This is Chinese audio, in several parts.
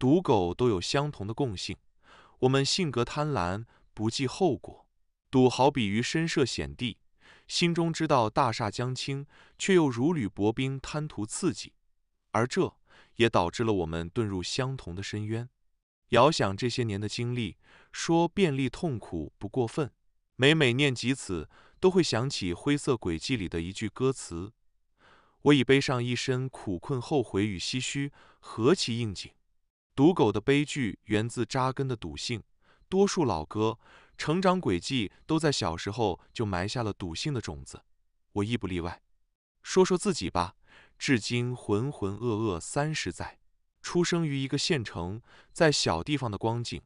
赌狗都有相同的共性，我们性格贪婪，不计后果。赌好比于身涉险地，心中知道大厦将倾，却又如履薄冰，贪图刺激。而这也导致了我们遁入相同的深渊。遥想这些年的经历，说便利痛苦不过分。每每念及此，都会想起《灰色轨迹》里的一句歌词：“我已背上一身苦困、后悔与唏嘘，何其应景。”赌狗的悲剧源自扎根的赌性，多数老哥成长轨迹都在小时候就埋下了赌性的种子，我亦不例外。说说自己吧，至今浑浑噩噩三十载，出生于一个县城，在小地方的光景，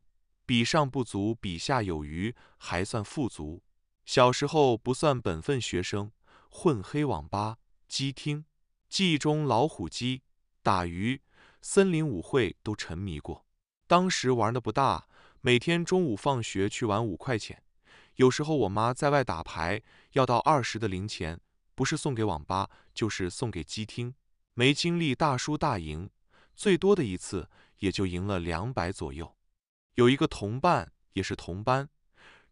比上不足，比下有余，还算富足。小时候不算本分学生，混黑网吧、机厅，记忆中老虎机、打鱼。森林舞会都沉迷过，当时玩的不大，每天中午放学去玩五块钱，有时候我妈在外打牌要到二十的零钱，不是送给网吧就是送给机厅，没经历大输大赢，最多的一次也就赢了两百左右。有一个同伴也是同班，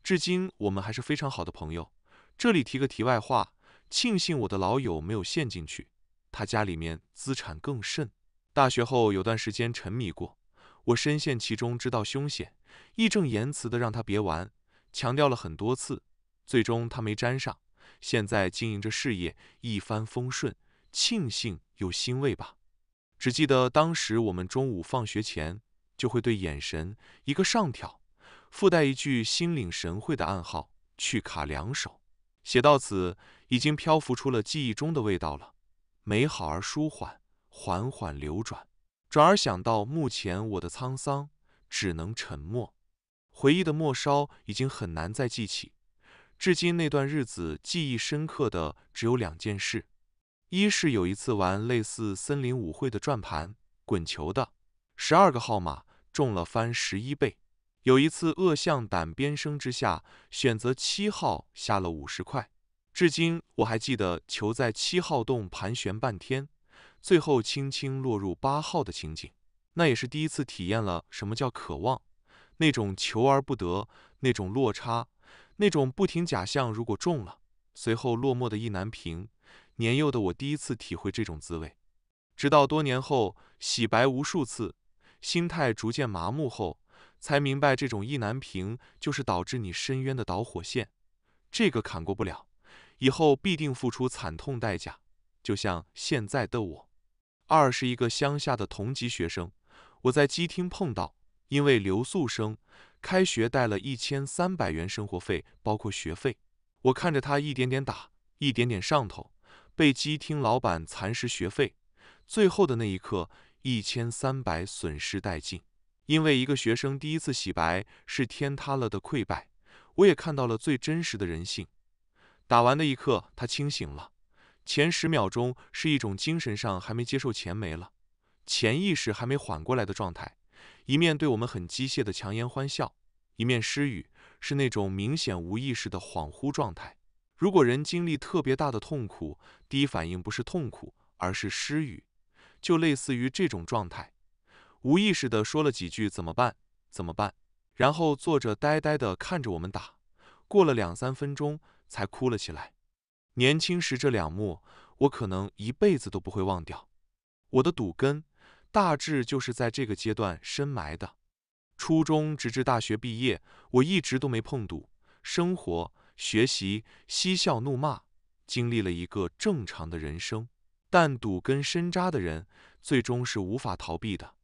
至今我们还是非常好的朋友。这里提个题外话，庆幸我的老友没有陷进去，他家里面资产更甚。大学后有段时间沉迷过，我深陷其中，知道凶险，义正言辞的让他别玩，强调了很多次，最终他没沾上。现在经营着事业，一帆风顺，庆幸又欣慰吧。只记得当时我们中午放学前就会对眼神一个上挑，附带一句心领神会的暗号，去卡两手。写到此，已经漂浮出了记忆中的味道了，美好而舒缓。缓缓流转，转而想到目前我的沧桑，只能沉默。回忆的末梢已经很难再记起，至今那段日子记忆深刻的只有两件事：一是有一次玩类似森林舞会的转盘滚球的，十二个号码中了翻十一倍；有一次恶向胆边生之下选择七号下了五十块，至今我还记得球在七号洞盘旋半天。最后轻轻落入八号的情景，那也是第一次体验了什么叫渴望，那种求而不得，那种落差，那种不停假象。如果中了，随后落寞的意难平。年幼的我第一次体会这种滋味，直到多年后洗白无数次，心态逐渐麻木后，才明白这种意难平就是导致你深渊的导火线。这个砍过不了，以后必定付出惨痛代价。就像现在的我。二是一个乡下的同级学生，我在机厅碰到，因为留宿生，开学带了一千三百元生活费，包括学费。我看着他一点点打，一点点上头，被机厅老板蚕食学费，最后的那一刻，一千三百损失殆尽。因为一个学生第一次洗白，是天塌了的溃败。我也看到了最真实的人性。打完的一刻，他清醒了。前十秒钟是一种精神上还没接受钱没了，潜意识还没缓过来的状态，一面对我们很机械的强颜欢笑，一面失语，是那种明显无意识的恍惚状态。如果人经历特别大的痛苦，第一反应不是痛苦，而是失语，就类似于这种状态，无意识的说了几句怎么办，怎么办，然后坐着呆呆的看着我们打，过了两三分钟才哭了起来。年轻时这两幕，我可能一辈子都不会忘掉。我的赌根大致就是在这个阶段深埋的。初中直至大学毕业，我一直都没碰赌，生活、学习、嬉笑怒骂，经历了一个正常的人生。但赌根深扎的人，最终是无法逃避的。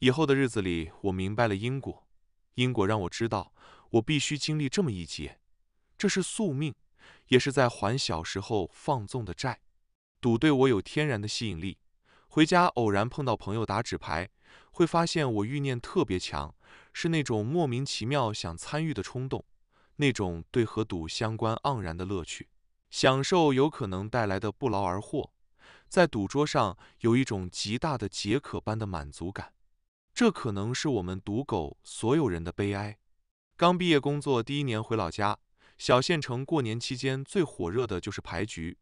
以后的日子里，我明白了因果，因果让我知道，我必须经历这么一劫，这是宿命。也是在还小时候放纵的债，赌对我有天然的吸引力。回家偶然碰到朋友打纸牌，会发现我欲念特别强，是那种莫名其妙想参与的冲动，那种对和赌相关盎然的乐趣，享受有可能带来的不劳而获，在赌桌上有一种极大的解渴般的满足感。这可能是我们赌狗所有人的悲哀。刚毕业工作第一年回老家。小县城过年期间最火热的就是牌局，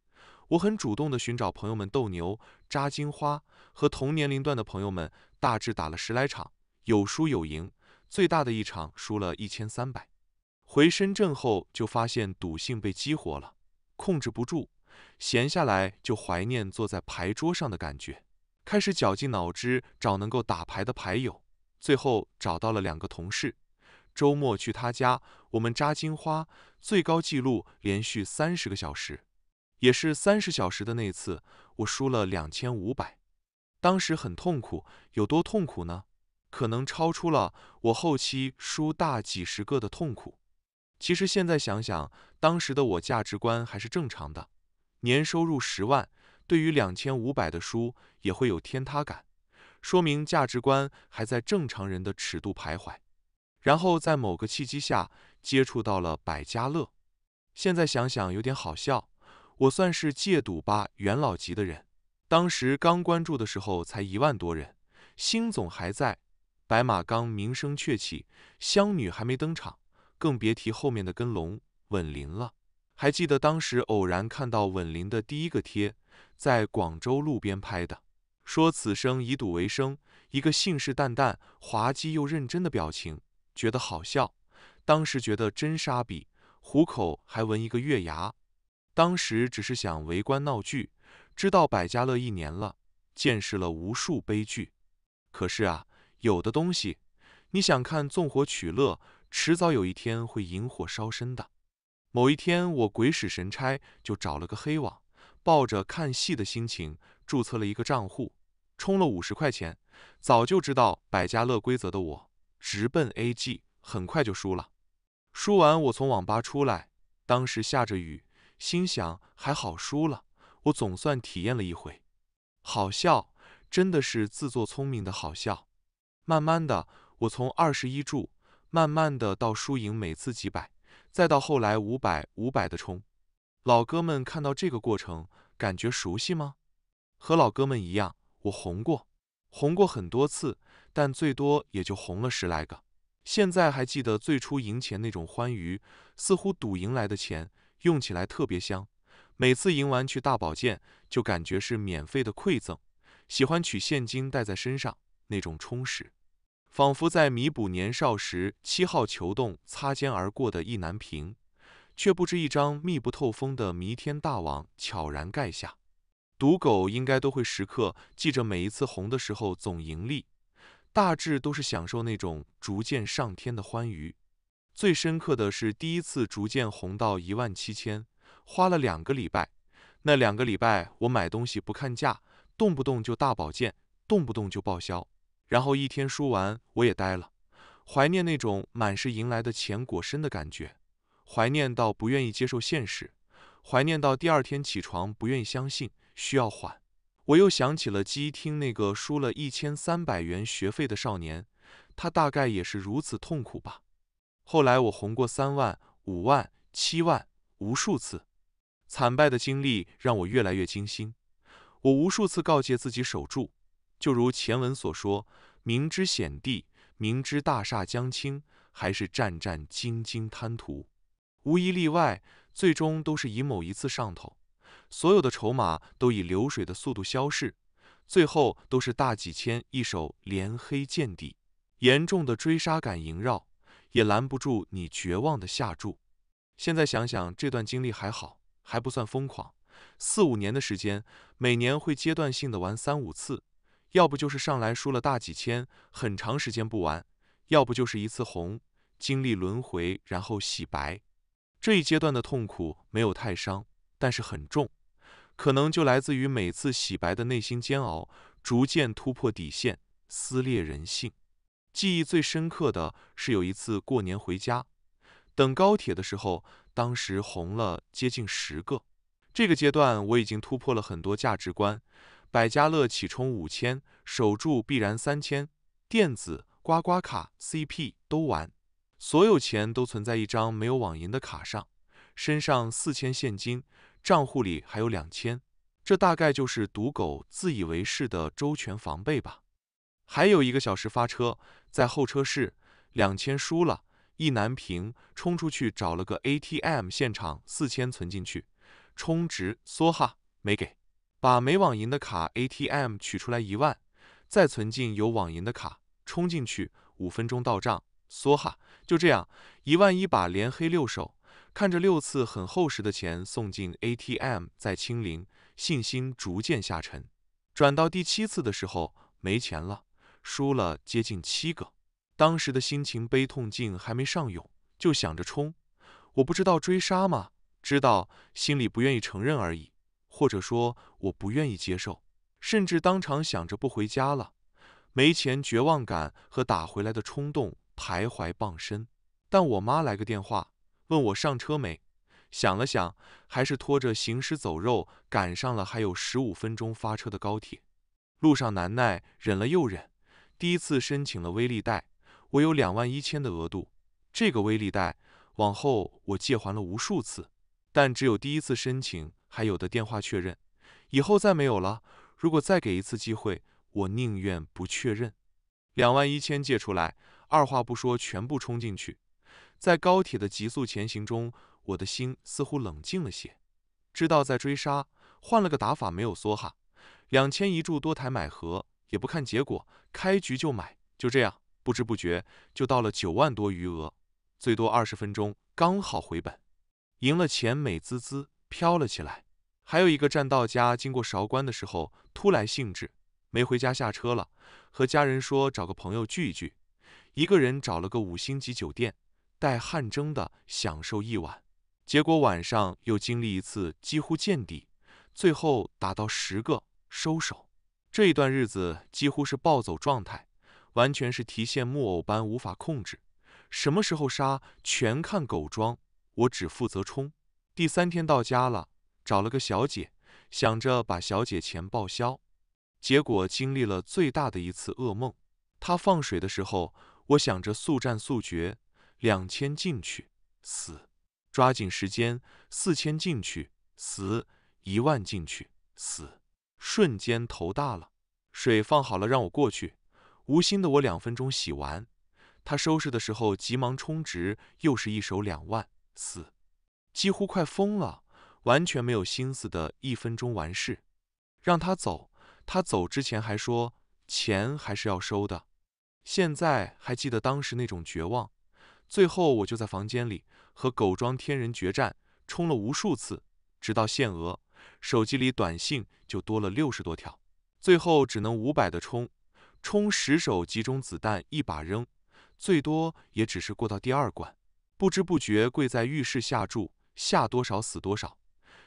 我很主动的寻找朋友们斗牛、扎金花，和同年龄段的朋友们大致打了十来场，有输有赢，最大的一场输了一千三百。回深圳后就发现赌性被激活了，控制不住，闲下来就怀念坐在牌桌上的感觉，开始绞尽脑汁找能够打牌的牌友，最后找到了两个同事。周末去他家，我们扎金花，最高记录连续三十个小时，也是三十小时的那次，我输了两千五百，当时很痛苦，有多痛苦呢？可能超出了我后期输大几十个的痛苦。其实现在想想，当时的我价值观还是正常的，年收入十万，对于两千五百的输也会有天塌感，说明价值观还在正常人的尺度徘徊。然后在某个契机下接触到了百家乐，现在想想有点好笑，我算是戒赌吧元老级的人。当时刚关注的时候才一万多人，星总还在，白马刚名声鹊起，香女还没登场，更别提后面的跟龙、稳林了。还记得当时偶然看到稳林的第一个贴，在广州路边拍的，说此生以赌为生，一个信誓旦旦、滑稽又认真的表情。觉得好笑，当时觉得真傻逼，虎口还纹一个月牙，当时只是想围观闹剧。知道百家乐一年了，见识了无数悲剧。可是啊，有的东西，你想看纵火取乐，迟早有一天会引火烧身的。某一天，我鬼使神差就找了个黑网，抱着看戏的心情注册了一个账户，充了五十块钱。早就知道百家乐规则的我。直奔 AG，很快就输了。输完我从网吧出来，当时下着雨，心想还好输了，我总算体验了一回。好笑，真的是自作聪明的好笑。慢慢的，我从二十一注，慢慢的到输赢每次几百，再到后来五百五百的冲。老哥们看到这个过程，感觉熟悉吗？和老哥们一样，我红过。红过很多次，但最多也就红了十来个。现在还记得最初赢钱那种欢愉，似乎赌赢来的钱用起来特别香。每次赢完去大保健，就感觉是免费的馈赠。喜欢取现金带在身上，那种充实，仿佛在弥补年少时七号球洞擦肩而过的意难平，却不知一张密不透风的弥天大网悄然盖下。赌狗应该都会时刻记着每一次红的时候总盈利，大致都是享受那种逐渐上天的欢愉。最深刻的是第一次逐渐红到一万七千，花了两个礼拜。那两个礼拜我买东西不看价，动不动就大保健，动不动就报销。然后一天输完，我也呆了，怀念那种满是赢来的钱裹身的感觉，怀念到不愿意接受现实，怀念到第二天起床不愿意相信。需要缓。我又想起了机厅那个输了一千三百元学费的少年，他大概也是如此痛苦吧。后来我红过三万、五万、七万，无数次惨败的经历让我越来越惊心。我无数次告诫自己守住，就如前文所说，明知险地，明知大厦将倾，还是战战兢兢贪图，无一例外，最终都是以某一次上头。所有的筹码都以流水的速度消逝，最后都是大几千一手连黑见底，严重的追杀感萦绕，也拦不住你绝望的下注。现在想想这段经历还好，还不算疯狂。四五年的时间，每年会阶段性的玩三五次，要不就是上来输了大几千，很长时间不玩；要不就是一次红，经历轮回然后洗白。这一阶段的痛苦没有太伤。但是很重，可能就来自于每次洗白的内心煎熬，逐渐突破底线，撕裂人性。记忆最深刻的是有一次过年回家，等高铁的时候，当时红了接近十个。这个阶段我已经突破了很多价值观，百家乐起冲五千，守住必然三千，电子刮刮卡、CP 都玩，所有钱都存在一张没有网银的卡上，身上四千现金。账户里还有两千，这大概就是赌狗自以为是的周全防备吧。还有一个小时发车，在候车室，两千输了，意难平，冲出去找了个 ATM，现场四千存进去，充值梭哈没给，把没网银的卡 ATM 取出来一万，再存进有网银的卡，充进去，五分钟到账，梭哈，就这样，一万一把连黑六手。看着六次很厚实的钱送进 ATM 再清零，信心逐渐下沉。转到第七次的时候，没钱了，输了接近七个。当时的心情悲痛劲还没上涌，就想着冲。我不知道追杀吗？知道，心里不愿意承认而已，或者说我不愿意接受，甚至当场想着不回家了。没钱，绝望感和打回来的冲动徘徊傍身。但我妈来个电话。问我上车没？想了想，还是拖着行尸走肉赶上了还有十五分钟发车的高铁。路上难耐，忍了又忍。第一次申请了微利贷，我有两万一千的额度。这个微利贷，往后我借还了无数次，但只有第一次申请还有的电话确认，以后再没有了。如果再给一次机会，我宁愿不确认。两万一千借出来，二话不说全部冲进去。在高铁的急速前行中，我的心似乎冷静了些，知道在追杀，换了个打法，没有梭哈，两千一注多台买和，也不看结果，开局就买，就这样，不知不觉就到了九万多余额，最多二十分钟，刚好回本，赢了钱，美滋滋，飘了起来。还有一个站到家，经过韶关的时候，突来兴致，没回家下车了，和家人说找个朋友聚一聚，一个人找了个五星级酒店。带汗蒸的享受一晚，结果晚上又经历一次几乎见底，最后打到十个收手。这一段日子几乎是暴走状态，完全是提线木偶般无法控制，什么时候杀全看狗装，我只负责冲。第三天到家了，找了个小姐，想着把小姐钱报销，结果经历了最大的一次噩梦。他放水的时候，我想着速战速决。两千进去死，抓紧时间，四千进去死，一万进去死，瞬间头大了。水放好了，让我过去。无心的我，两分钟洗完。他收拾的时候，急忙充值，又是一手两万死，几乎快疯了，完全没有心思的一分钟完事。让他走，他走之前还说钱还是要收的。现在还记得当时那种绝望。最后我就在房间里和狗装天人决战，冲了无数次，直到限额，手机里短信就多了六十多条。最后只能五百的冲，冲十手集中子弹一把扔，最多也只是过到第二关。不知不觉跪在浴室下注，下多少死多少，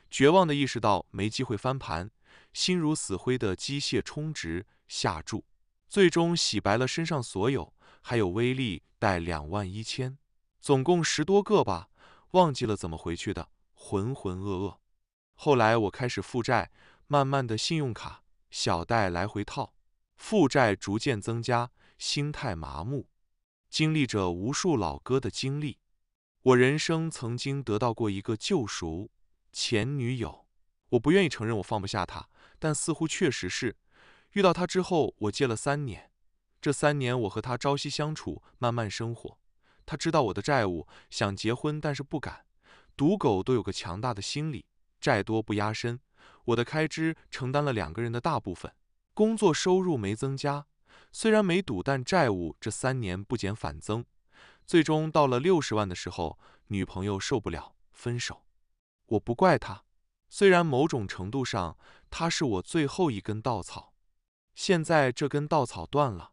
绝望的意识到没机会翻盘，心如死灰的机械充值下注，最终洗白了身上所有。还有微利贷两万一千，总共十多个吧，忘记了怎么回去的，浑浑噩噩。后来我开始负债，慢慢的信用卡、小贷来回套，负债逐渐增加，心态麻木。经历着无数老哥的经历，我人生曾经得到过一个救赎，前女友。我不愿意承认我放不下她，但似乎确实是。遇到她之后，我戒了三年。这三年我和他朝夕相处，慢慢生活。他知道我的债务，想结婚但是不敢。赌狗都有个强大的心理，债多不压身。我的开支承担了两个人的大部分，工作收入没增加。虽然没赌，但债务这三年不减反增。最终到了六十万的时候，女朋友受不了，分手。我不怪他，虽然某种程度上他是我最后一根稻草，现在这根稻草断了。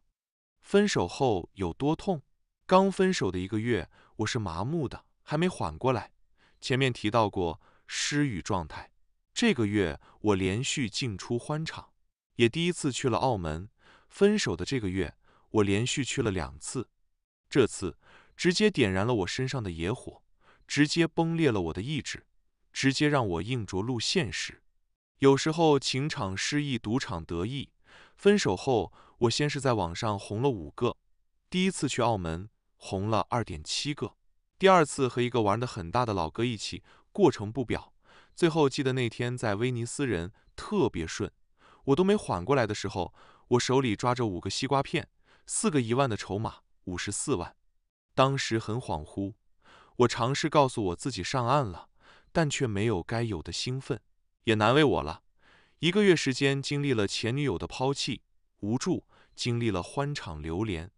分手后有多痛？刚分手的一个月，我是麻木的，还没缓过来。前面提到过失语状态，这个月我连续进出欢场，也第一次去了澳门。分手的这个月，我连续去了两次。这次直接点燃了我身上的野火，直接崩裂了我的意志，直接让我硬着陆现实。有时候情场失意，赌场得意。分手后。我先是在网上红了五个，第一次去澳门红了二点七个，第二次和一个玩得很大的老哥一起，过程不表。最后记得那天在威尼斯人特别顺，我都没缓过来的时候，我手里抓着五个西瓜片，四个一万的筹码，五十四万。当时很恍惚，我尝试告诉我自己上岸了，但却没有该有的兴奋，也难为我了。一个月时间，经历了前女友的抛弃。无助，经历了欢场流连，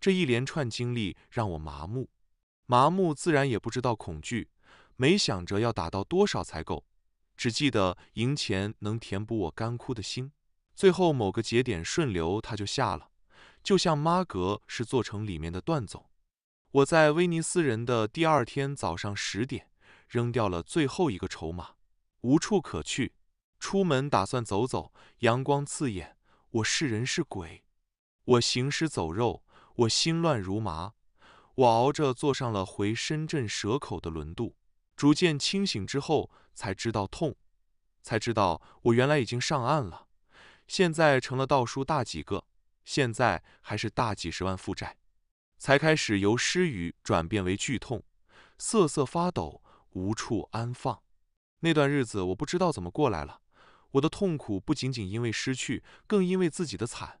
这一连串经历让我麻木，麻木自然也不知道恐惧，没想着要打到多少才够，只记得赢钱能填补我干枯的心。最后某个节点顺流，他就下了。就像妈格是做成里面的段总，我在威尼斯人的第二天早上十点，扔掉了最后一个筹码，无处可去，出门打算走走，阳光刺眼。我是人是鬼，我行尸走肉，我心乱如麻，我熬着坐上了回深圳蛇口的轮渡，逐渐清醒之后才知道痛，才知道我原来已经上岸了，现在成了倒数大几个，现在还是大几十万负债，才开始由失语转变为剧痛，瑟瑟发抖，无处安放。那段日子我不知道怎么过来了。我的痛苦不仅仅因为失去，更因为自己的惨。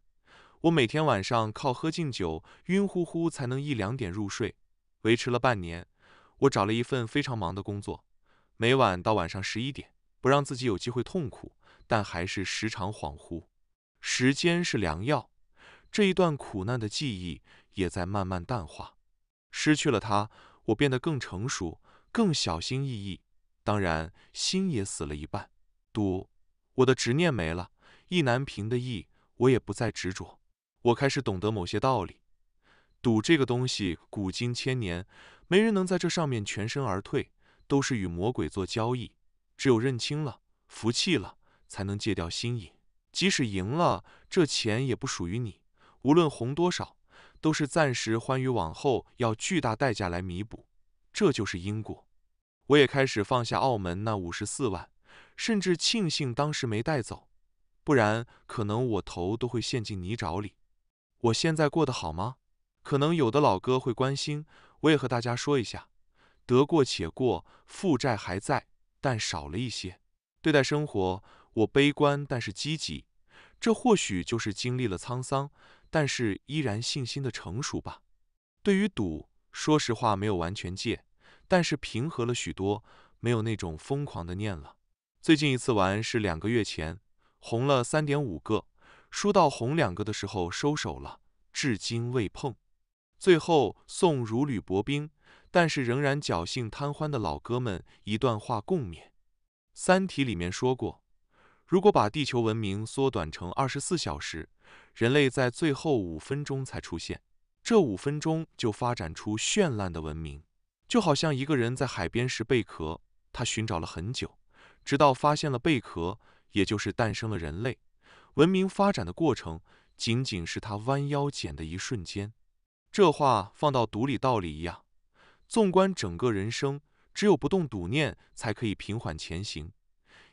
我每天晚上靠喝劲酒晕乎乎才能一两点入睡，维持了半年。我找了一份非常忙的工作，每晚到晚上十一点，不让自己有机会痛苦，但还是时常恍惚。时间是良药，这一段苦难的记忆也在慢慢淡化。失去了它，我变得更成熟，更小心翼翼。当然，心也死了一半，赌。我的执念没了，意难平的意，我也不再执着。我开始懂得某些道理。赌这个东西，古今千年，没人能在这上面全身而退，都是与魔鬼做交易。只有认清了，服气了，才能戒掉心瘾。即使赢了，这钱也不属于你。无论红多少，都是暂时欢愉，往后要巨大代价来弥补。这就是因果。我也开始放下澳门那五十四万。甚至庆幸当时没带走，不然可能我头都会陷进泥沼里。我现在过得好吗？可能有的老哥会关心，我也和大家说一下，得过且过，负债还在，但少了一些。对待生活，我悲观但是积极，这或许就是经历了沧桑，但是依然信心的成熟吧。对于赌，说实话没有完全戒，但是平和了许多，没有那种疯狂的念了。最近一次玩是两个月前，红了三点五个，输到红两个的时候收手了，至今未碰。最后送如履薄冰，但是仍然侥幸贪欢的老哥们一段话共勉：《三体》里面说过，如果把地球文明缩短成二十四小时，人类在最后五分钟才出现，这五分钟就发展出绚烂的文明，就好像一个人在海边拾贝壳，他寻找了很久。直到发现了贝壳，也就是诞生了人类文明发展的过程，仅仅是他弯腰捡的一瞬间。这话放到赌里道理一样。纵观整个人生，只有不动赌念，才可以平缓前行；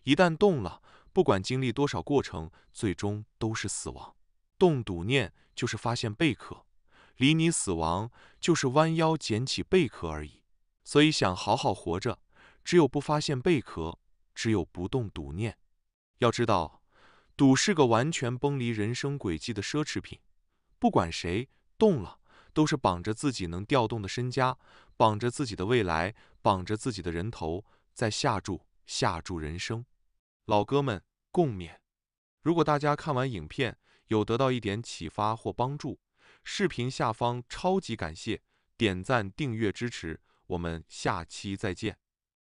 一旦动了，不管经历多少过程，最终都是死亡。动赌念就是发现贝壳，离你死亡就是弯腰捡起贝壳而已。所以想好好活着，只有不发现贝壳。只有不动赌念，要知道，赌是个完全崩离人生轨迹的奢侈品。不管谁动了，都是绑着自己能调动的身家，绑着自己的未来，绑着自己的人头，在下注，下注人生。老哥们共勉。如果大家看完影片有得到一点启发或帮助，视频下方超级感谢点赞订阅支持。我们下期再见。